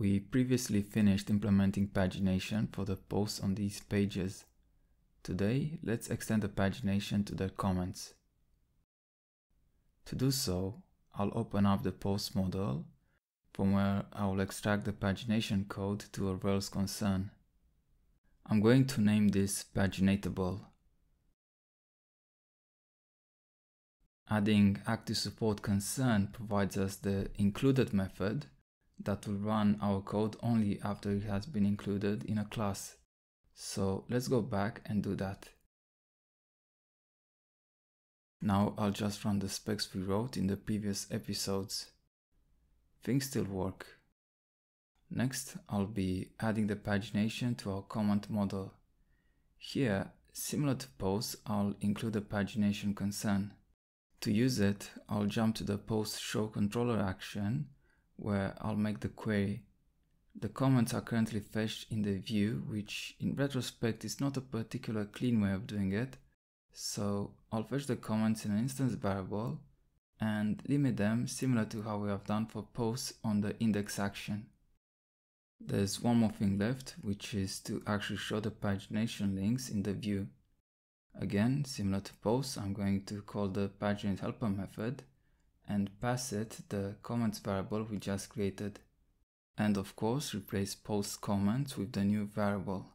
We previously finished implementing pagination for the posts on these pages. Today, let's extend the pagination to the comments. To do so, I'll open up the post model, from where I'll extract the pagination code to a Rails concern. I'm going to name this paginatable. Adding active support concern provides us the included method that will run our code only after it has been included in a class. So let's go back and do that. Now I'll just run the specs we wrote in the previous episodes. Things still work. Next, I'll be adding the pagination to our comment model. Here, similar to posts, I'll include a pagination concern. To use it, I'll jump to the post show controller action where I'll make the query. The comments are currently fetched in the view, which in retrospect is not a particular clean way of doing it. So I'll fetch the comments in an instance variable and limit them similar to how we have done for posts on the index action. There's one more thing left, which is to actually show the pagination links in the view. Again, similar to posts, I'm going to call the paginate helper method and pass it the comments variable we just created. And of course, replace post comments with the new variable.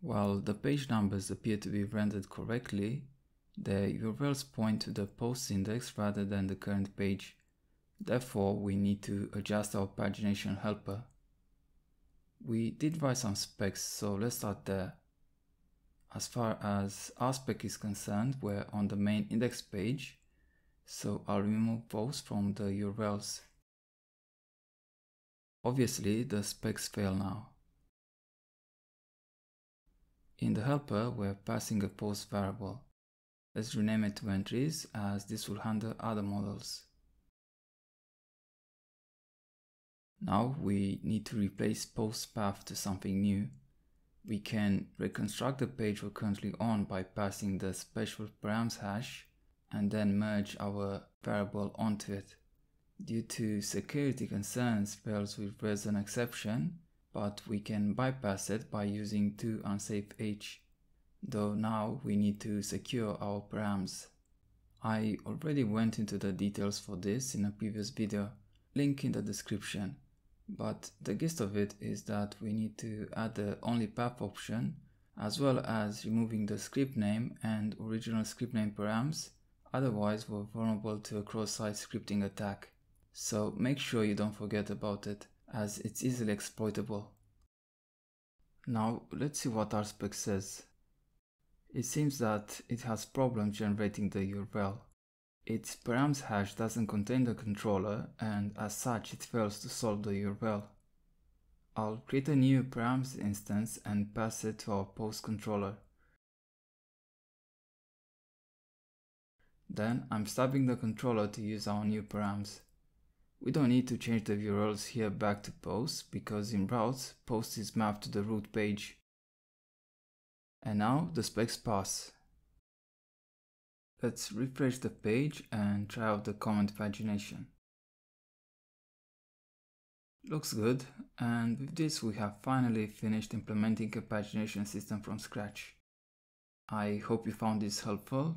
While the page numbers appear to be rendered correctly, the URLs point to the post index rather than the current page. Therefore, we need to adjust our pagination helper. We did write some specs, so let's start there. As far as our spec is concerned, we're on the main index page, so I'll remove both from the URLs. Obviously, the specs fail now. In the helper, we're passing a post variable. Let's rename it to entries as this will handle other models. Now we need to replace post path to something new. We can reconstruct the page we're currently on by passing the special params hash and then merge our variable onto it. Due to security concerns, Rails will raise an exception, but we can bypass it by using two unsafe h, though now we need to secure our params. I already went into the details for this in a previous video, link in the description, but the gist of it is that we need to add the only path option as well as removing the script name and original script name params Otherwise, we're vulnerable to a cross-site scripting attack. So make sure you don't forget about it, as it's easily exploitable. Now, let's see what RSpec says. It seems that it has problems generating the URL. Its params hash doesn't contain the controller and as such it fails to solve the URL. I'll create a new params instance and pass it to our post controller. Then I'm stopping the controller to use our new params. We don't need to change the view roles here back to post because in routes, post is mapped to the root page. And now the specs pass. Let's refresh the page and try out the comment pagination. Looks good, and with this we have finally finished implementing a pagination system from scratch. I hope you found this helpful